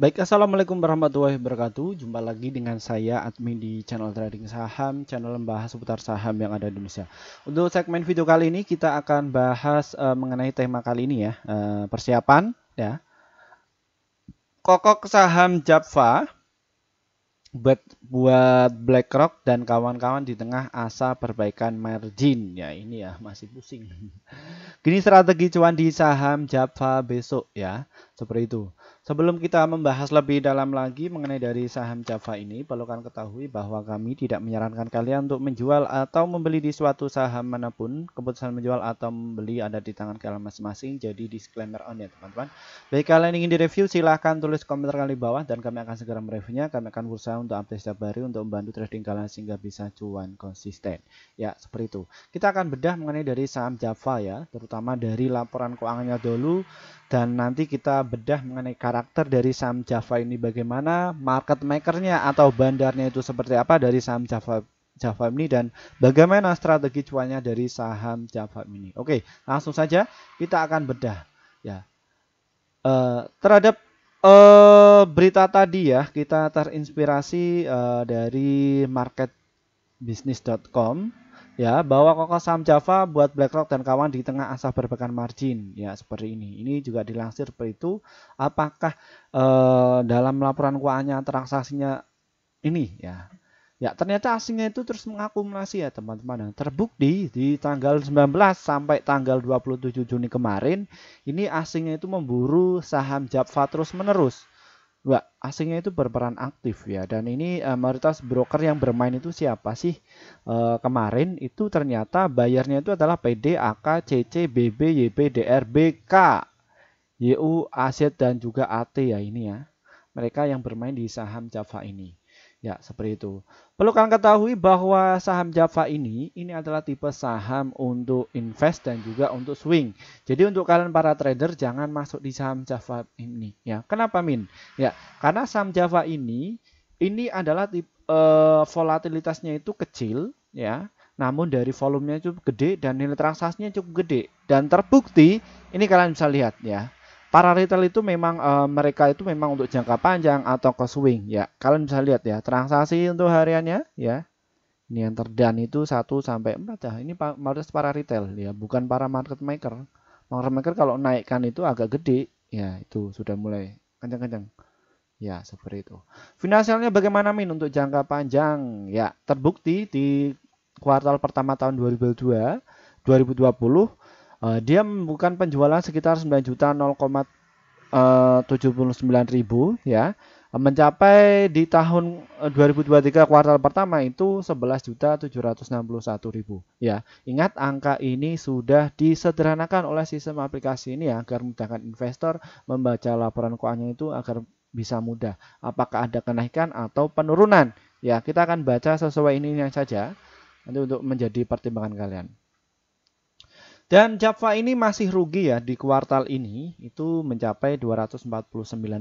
Baik, Assalamualaikum warahmatullahi wabarakatuh. Jumpa lagi dengan saya, admin di channel trading saham, channel membahas seputar saham yang ada di Indonesia. Untuk segmen video kali ini, kita akan bahas uh, mengenai tema kali ini ya, uh, persiapan ya. Kokok saham Java buat buat BlackRock dan kawan-kawan di tengah asa perbaikan margin ya ini ya masih pusing. Gini strategi cuan di saham Java besok ya seperti itu. Sebelum kita membahas lebih dalam lagi mengenai dari saham Java ini, perlu kalian ketahui bahwa kami tidak menyarankan kalian untuk menjual atau membeli di suatu saham manapun. Keputusan menjual atau membeli ada di tangan kalian masing-masing, jadi disclaimer on ya teman-teman. Baik kalian ingin direview, silahkan tulis komentar kalian di bawah dan kami akan segera mereviewnya. Kami akan berusaha untuk update setiap hari untuk membantu trading kalian sehingga bisa cuan konsisten. Ya, seperti itu. Kita akan bedah mengenai dari saham Java ya, terutama dari laporan keuangannya dulu dan nanti kita bedah mengenai karakter dari saham Java ini bagaimana, market makernya atau bandarnya itu seperti apa dari saham Java Java ini dan bagaimana strategi cuannya dari saham Java ini. Oke, langsung saja kita akan bedah ya. Uh, terhadap uh, berita tadi ya, kita terinspirasi uh, dari marketbusiness.com ya bahwa kokoh saham Java buat BlackRock dan kawan di tengah asah berpekan margin ya seperti ini ini juga dilansir seperti itu apakah eh, dalam laporan keuangannya transaksinya ini ya ya ternyata asingnya itu terus mengakumulasi ya teman-teman yang nah, terbukti di tanggal 19 sampai tanggal 27 Juni kemarin ini asingnya itu memburu saham Java terus menerus asingnya itu berperan aktif ya dan ini uh, mayoritas broker yang bermain itu siapa sih uh, kemarin itu ternyata bayarnya itu adalah PD, AK, CC, BB, YP, DR, BK, YU, AZ dan juga AT ya ini ya mereka yang bermain di saham Java ini Ya, seperti itu. Perlu kalian ketahui bahwa saham Java ini, ini adalah tipe saham untuk invest dan juga untuk swing. Jadi untuk kalian para trader jangan masuk di saham Java ini. Ya, kenapa Min? Ya, karena saham Java ini, ini adalah tipe uh, volatilitasnya itu kecil, ya. Namun dari volumenya cukup gede dan nilai transaksinya cukup gede dan terbukti ini kalian bisa lihat ya. Para retail itu memang e, mereka itu memang untuk jangka panjang atau ke swing ya. Kalian bisa lihat ya, transaksi untuk hariannya ya. Ini yang terdan itu 1 sampai 4 ya. Ini mayoritas para retail ya, bukan para market maker. Market maker kalau naikkan itu agak gede ya, itu sudah mulai kencang-kencang. Ya, seperti itu. Finansialnya bagaimana Min untuk jangka panjang? Ya, terbukti di kuartal pertama tahun 2002 2020 Eh, dia bukan penjualan sekitar 9 juta 0,79 eh, ya mencapai di tahun 2023 eh, kuartal pertama itu 11.761.000 ya. Ingat angka ini sudah disederhanakan oleh sistem aplikasi ini ya agar memudahkan investor membaca laporan keuangan itu agar bisa mudah. Apakah ada kenaikan atau penurunan? Ya, kita akan baca sesuai ini yang saja nanti untuk menjadi pertimbangan kalian. Dan Java ini masih rugi ya di kuartal ini itu mencapai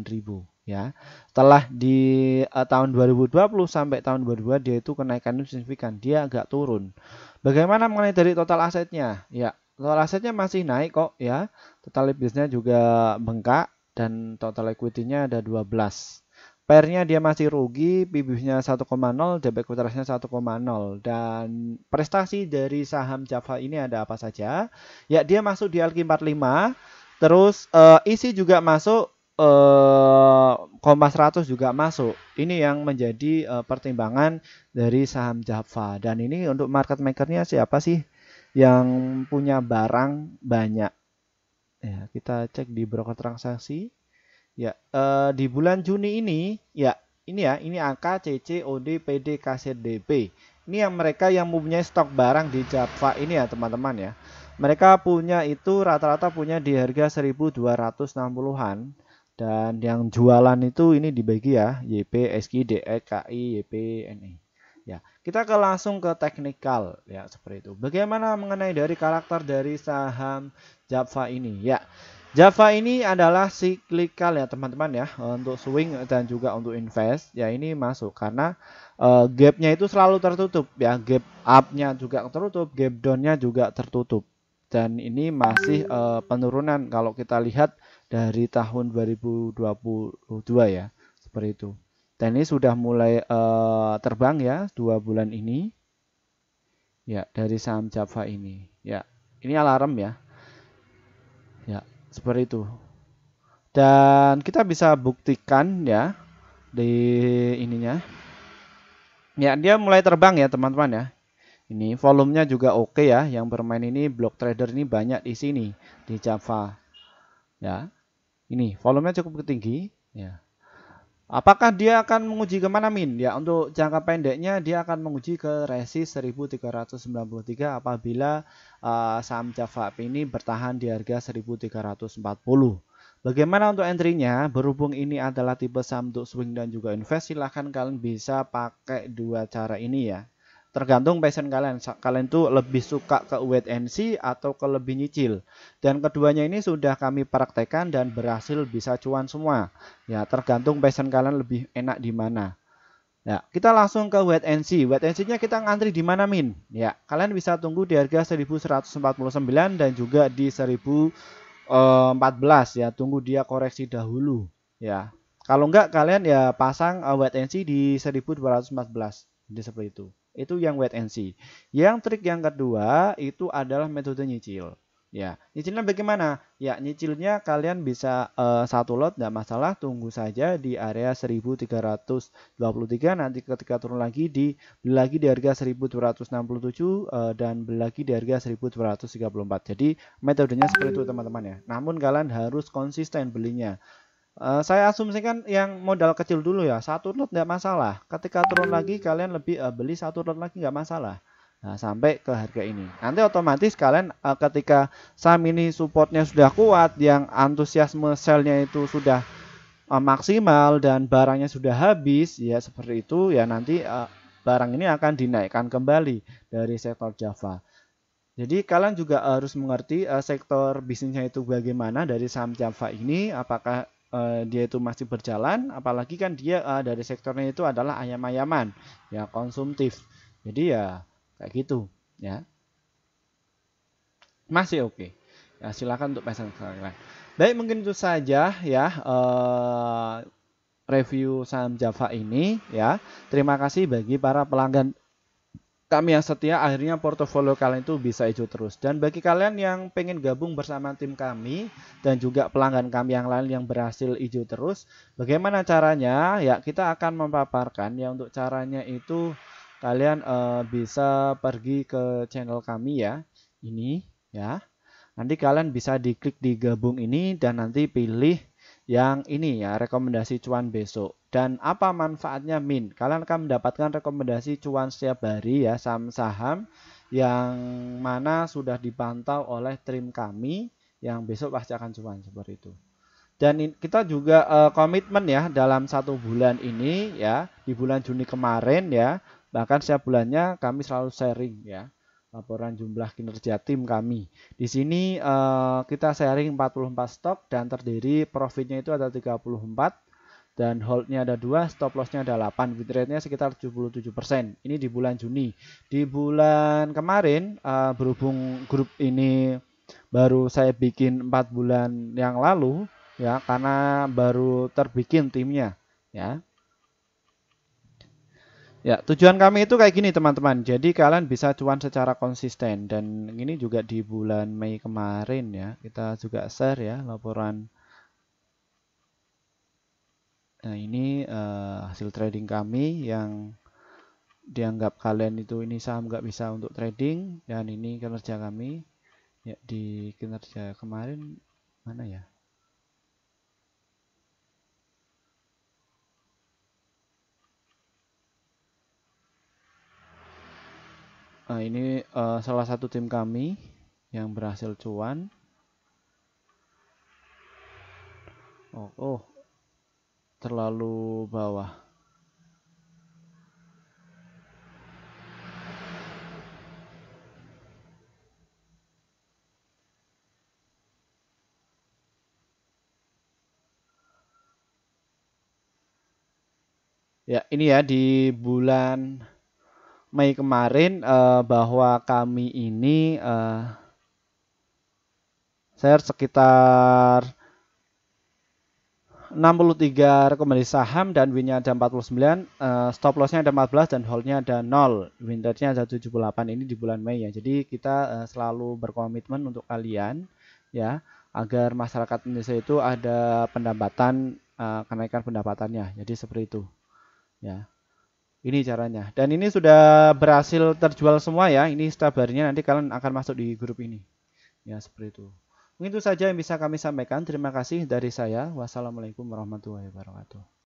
ribu ya. Setelah di uh, tahun 2020 sampai tahun 2022 dia itu kenaikan signifikan, dia agak turun. Bagaimana mengenai dari total asetnya? Ya, total asetnya masih naik kok ya. Total liabilities-nya juga bengkak dan total equity-nya ada 12. Pairnya dia masih rugi, PBB-nya 1,0, debit kutrasnya 1,0. Dan prestasi dari saham Java ini ada apa saja? Ya, dia masuk di Alki 45, terus uh, eh, isi e juga masuk, uh, eh, 100 juga masuk. Ini yang menjadi uh, pertimbangan dari saham Java. Dan ini untuk market makernya siapa sih yang punya barang banyak? Ya, kita cek di broker transaksi. Ya, eh, di bulan Juni ini, ya ini ya, ini angka CC, OD, PD, KCDP. Ini yang mereka yang mempunyai stok barang di Java ini ya teman-teman ya. Mereka punya itu rata-rata punya di harga 1260-an dan yang jualan itu ini dibagi ya YP, SK, DE, KI, YP, NI. Ya, kita ke langsung ke teknikal ya seperti itu. Bagaimana mengenai dari karakter dari saham Java ini? Ya. Java ini adalah siklikal ya teman-teman ya eh, untuk swing dan juga untuk invest ya ini masuk karena uh, gapnya itu selalu tertutup ya gap upnya juga tertutup gap downnya juga tertutup dan ini masih uh, penurunan kalau kita lihat dari tahun 2022 ya seperti itu dan ini sudah mulai uh, terbang ya dua bulan ini ya dari saham Java ini ya ini alarm ya seperti itu. Dan kita bisa buktikan ya di ininya. Ya, dia mulai terbang ya, teman-teman ya. Ini volumenya juga oke ya. Yang bermain ini block trader ini banyak di sini di Java. Ya. Ini volumenya cukup tinggi ya. Apakah dia akan menguji kemana min? Ya, untuk jangka pendeknya dia akan menguji ke resist 1393 apabila uh, saham Java ini bertahan di harga 1340. Bagaimana untuk entry-nya? Berhubung ini adalah tipe saham untuk swing dan juga invest, silahkan kalian bisa pakai dua cara ini ya. Tergantung passion kalian. Kalian tuh lebih suka ke wait and see atau ke lebih nyicil. Dan keduanya ini sudah kami praktekkan dan berhasil bisa cuan semua. Ya, tergantung passion kalian lebih enak di mana. Ya, kita langsung ke wait and see. Wait and see-nya kita ngantri di mana, Min? Ya, kalian bisa tunggu di harga 1149 dan juga di 1014 eh, ya. Tunggu dia koreksi dahulu, ya. Kalau enggak kalian ya pasang eh, wait and see di 1214. Jadi seperti itu. Itu yang wait and see. Yang trik yang kedua itu adalah metode nyicil. Ya, nyicilnya bagaimana? Ya, nyicilnya kalian bisa uh, satu lot tidak masalah, tunggu saja di area 1323 nanti ketika turun lagi di lagi di harga 1267 uh, eh, dan lagi di harga 1234. Jadi, metodenya seperti itu teman-teman ya. Namun kalian harus konsisten belinya. Eh, saya asumsikan yang modal kecil dulu ya, satu lot tidak masalah. Ketika turun lagi, kalian lebih uh, beli satu lot lagi nggak masalah. Nah, sampai ke harga ini. Nanti otomatis kalian uh, ketika saham ini supportnya sudah kuat, yang antusiasme selnya itu sudah uh, maksimal dan barangnya sudah habis, ya seperti itu, ya nanti uh, barang ini akan dinaikkan kembali dari sektor Java. Jadi kalian juga harus mengerti uh, sektor bisnisnya itu bagaimana dari saham Java ini, apakah Eh, dia itu masih berjalan apalagi kan dia uh, dari sektornya itu adalah ayam-ayaman ya konsumtif jadi ya kayak gitu ya masih oke okay. ya, silakan untuk pesan kalian baik mungkin itu saja ya uh, review saham Java ini ya terima kasih bagi para pelanggan kami yang setia akhirnya portofolio kalian itu bisa hijau terus dan bagi kalian yang pengen gabung bersama tim kami dan juga pelanggan kami yang lain yang berhasil hijau terus bagaimana caranya ya kita akan memaparkan ya untuk caranya itu kalian uh, bisa pergi ke channel kami ya ini ya nanti kalian bisa diklik di gabung ini dan nanti pilih yang ini ya rekomendasi cuan besok dan apa manfaatnya min kalian akan mendapatkan rekomendasi cuan setiap hari ya saham saham yang mana sudah dipantau oleh trim kami yang besok pasti akan cuan seperti itu dan kita juga uh, komitmen ya dalam satu bulan ini ya di bulan Juni kemarin ya bahkan setiap bulannya kami selalu sharing ya laporan jumlah kinerja tim kami. Di sini eh, kita sharing 44 stok dan terdiri profitnya itu ada 34 dan holdnya ada dua, stop lossnya ada 8, win rate-nya sekitar 77%. Ini di bulan Juni. Di bulan kemarin eh, berhubung grup ini baru saya bikin 4 bulan yang lalu ya karena baru terbikin timnya ya Ya, tujuan kami itu kayak gini teman-teman. Jadi kalian bisa cuan secara konsisten dan ini juga di bulan Mei kemarin ya. Kita juga share ya laporan Nah, ini uh, hasil trading kami yang dianggap kalian itu ini saham nggak bisa untuk trading dan ini kinerja kami ya di kinerja kemarin mana ya? Nah, ini uh, salah satu tim kami yang berhasil cuan. Oh, oh. Terlalu bawah. Ya, ini ya di bulan Mei kemarin uh, bahwa kami ini uh, saya sekitar 63 rekomendasi saham dan winnya ada 49, uh, eh, stop lossnya ada 14 dan holdnya ada 0, win rate nya ada 78 ini di bulan Mei ya. Jadi kita uh, selalu berkomitmen untuk kalian ya agar masyarakat Indonesia itu ada pendapatan uh, kenaikan pendapatannya. Jadi seperti itu ya. Ini caranya. Dan ini sudah berhasil terjual semua ya. Ini stabarnya nanti kalian akan masuk di grup ini. Ya, seperti itu. Mungkin itu saja yang bisa kami sampaikan. Terima kasih dari saya. Wassalamualaikum warahmatullahi wabarakatuh.